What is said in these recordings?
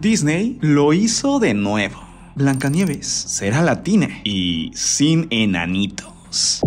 Disney lo hizo de nuevo. Blancanieves será latina y sin enanitos.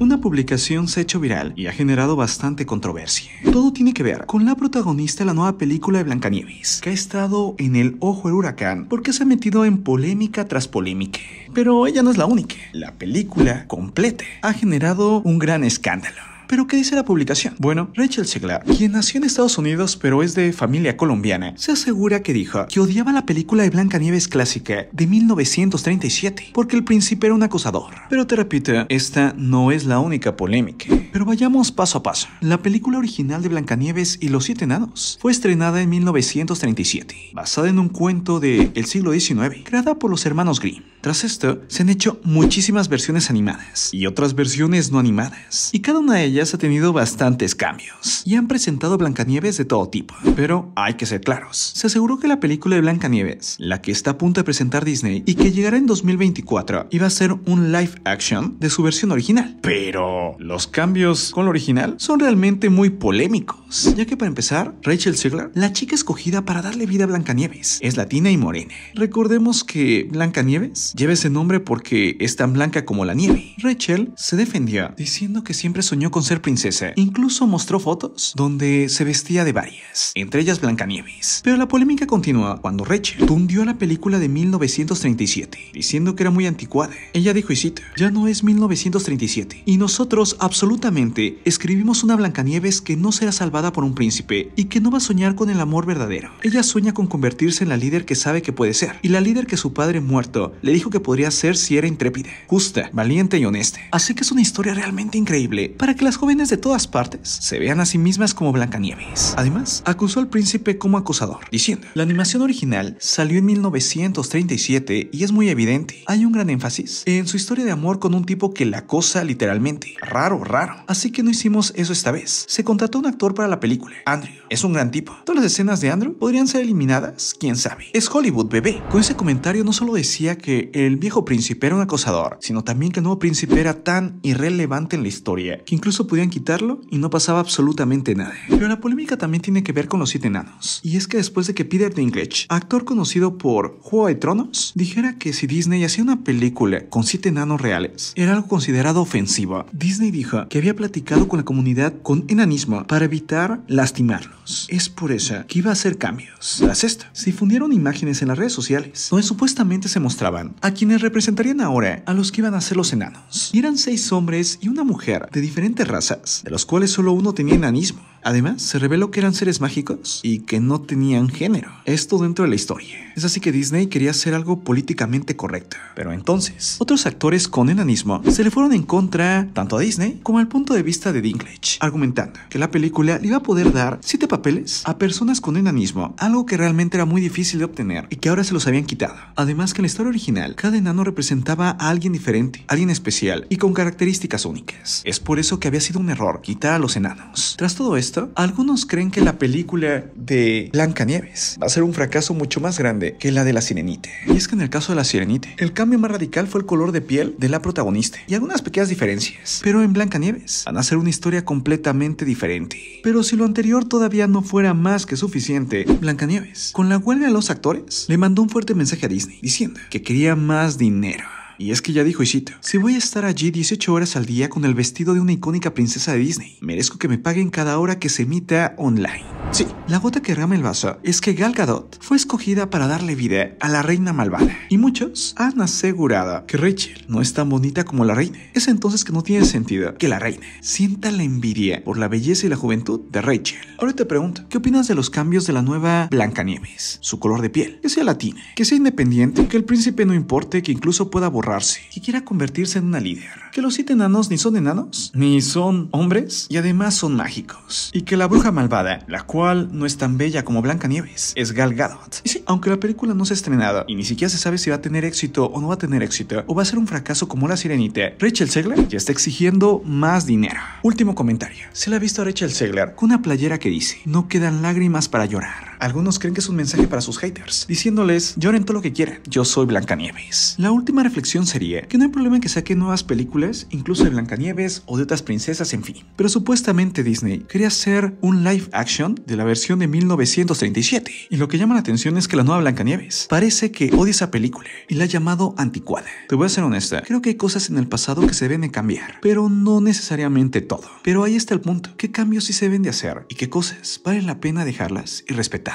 Una publicación se ha hecho viral y ha generado bastante controversia. Todo tiene que ver con la protagonista de la nueva película de Blancanieves, que ha estado en el ojo del huracán porque se ha metido en polémica tras polémica. Pero ella no es la única. La película completa ha generado un gran escándalo. Pero ¿qué dice la publicación? Bueno, Rachel Seglar, quien nació en Estados Unidos pero es de familia colombiana, se asegura que dijo que odiaba la película de Blancanieves clásica de 1937 porque el príncipe era un acosador. Pero te repito, esta no es la única polémica. Pero vayamos paso a paso. La película original de Blancanieves y los Siete Enanos fue estrenada en 1937, basada en un cuento del el siglo XIX, creada por los hermanos Grimm. Tras esto, se han hecho muchísimas versiones animadas y otras versiones no animadas, y cada una de ellas ha tenido bastantes cambios, y han presentado Blancanieves de todo tipo. Pero hay que ser claros, se aseguró que la película de Blancanieves, la que está a punto de presentar Disney y que llegará en 2024, iba a ser un live action de su versión original. Pero los cambios con lo original son realmente muy polémicos, ya que para empezar, Rachel Ziegler, la chica escogida para darle vida a Blancanieves, es latina y morena. Recordemos que Blancanieves Lleve ese nombre porque es tan blanca como la nieve. Rachel se defendió diciendo que siempre soñó con ser princesa. Incluso mostró fotos donde se vestía de varias, entre ellas Blancanieves. Pero la polémica continúa cuando Rachel tundió la película de 1937, diciendo que era muy anticuada. Ella dijo, y cita, ya no es 1937. Y nosotros absolutamente escribimos una Blancanieves que no será salvada por un príncipe y que no va a soñar con el amor verdadero. Ella sueña con convertirse en la líder que sabe que puede ser. Y la líder que su padre muerto le dijo dijo que podría ser si era intrépida, justa, valiente y honesta. Así que es una historia realmente increíble para que las jóvenes de todas partes se vean a sí mismas como Blancanieves. Además, acusó al príncipe como acosador, diciendo: La animación original salió en 1937 y es muy evidente. Hay un gran énfasis en su historia de amor con un tipo que la acosa literalmente. Raro, raro. Así que no hicimos eso esta vez. Se contrató un actor para la película, Andrew. Es un gran tipo. Todas las escenas de Andrew podrían ser eliminadas, quién sabe. Es Hollywood, bebé. Con ese comentario no solo decía que el viejo príncipe era un acosador, sino también que el nuevo príncipe era tan irrelevante en la historia que incluso podían quitarlo y no pasaba absolutamente nada. Pero la polémica también tiene que ver con los siete enanos. Y es que después de que Peter Dinklage, actor conocido por Juego de Tronos, dijera que si Disney hacía una película con siete enanos reales, era algo considerado ofensivo Disney dijo que había platicado con la comunidad con enanismo para evitar lastimarlos. Es por eso que iba a hacer cambios. La sexta, se difundieron imágenes en las redes sociales donde supuestamente se mostraban a quienes representarían ahora a los que iban a ser los enanos. Y eran seis hombres y una mujer de diferentes razas, de los cuales solo uno tenía enanismo. Además, se reveló que eran seres mágicos y que no tenían género. Esto dentro de la historia. Es así que Disney quería hacer algo políticamente correcto. Pero entonces, otros actores con enanismo se le fueron en contra tanto a Disney como al punto de vista de Dinklage, argumentando que la película le iba a poder dar siete papeles a personas con enanismo, algo que realmente era muy difícil de obtener y que ahora se los habían quitado. Además que en la historia original cada enano representaba a alguien diferente, alguien especial y con características únicas. Es por eso que había sido un error quitar a los enanos. Tras todo esto, algunos creen que la película de Blancanieves va a ser un fracaso mucho más grande que la de la Sirenite. Y es que en el caso de la Sirenite, el cambio más radical fue el color de piel de la protagonista y algunas pequeñas diferencias. Pero en Blancanieves van a ser una historia completamente diferente. Pero si lo anterior todavía no fuera más que suficiente, Blancanieves, con la huelga de los actores, le mandó un fuerte mensaje a Disney diciendo que quería más dinero. Y es que ya dijo, Isita. si voy a estar allí 18 horas al día con el vestido de una icónica princesa de Disney, merezco que me paguen cada hora que se emita online. Sí, la gota que rama el vaso es que Gal Gadot fue escogida para darle vida a la reina malvada. Y muchos han asegurado que Rachel no es tan bonita como la reina. Es entonces que no tiene sentido que la reina sienta la envidia por la belleza y la juventud de Rachel. Ahora te pregunto, ¿qué opinas de los cambios de la nueva Blancanieves? Su color de piel, que sea latina, que sea independiente, que el príncipe no importe, que incluso pueda borrarse, que quiera convertirse en una líder, que los siete enanos ni son enanos, ni son hombres, y además son mágicos, y que la bruja malvada, la cual no es tan bella como Blancanieves, es Gal Gadot. Y sí, aunque la película no se ha estrenado y ni siquiera se sabe si va a tener éxito o no va a tener éxito, o va a ser un fracaso como La Sirenita, Rachel Segler ya está exigiendo más dinero. Último comentario. Se la ha visto a Rachel Segler con una playera que dice, no quedan lágrimas para llorar. Algunos creen que es un mensaje para sus haters, diciéndoles lloren todo lo que quieran, yo soy Blancanieves. La última reflexión sería que no hay problema en que saquen nuevas películas, incluso de Blancanieves o de otras princesas, en fin. Pero supuestamente Disney quería hacer un live action de la versión de 1937. Y lo que llama la atención es que la nueva Blancanieves parece que odia esa película y la ha llamado anticuada. Te voy a ser honesta, creo que hay cosas en el pasado que se deben de cambiar, pero no necesariamente todo. Pero ahí está el punto, qué cambios sí se deben de hacer y qué cosas vale la pena dejarlas y respetar.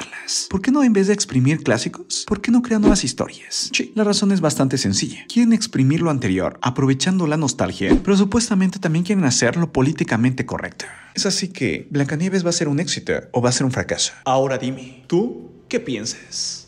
¿Por qué no en vez de exprimir clásicos? ¿Por qué no crear nuevas historias? Sí, la razón es bastante sencilla. Quieren exprimir lo anterior, aprovechando la nostalgia, pero supuestamente también quieren hacerlo políticamente correcto. Es así que, ¿Blancanieves va a ser un éxito o va a ser un fracaso? Ahora dime, ¿tú qué piensas?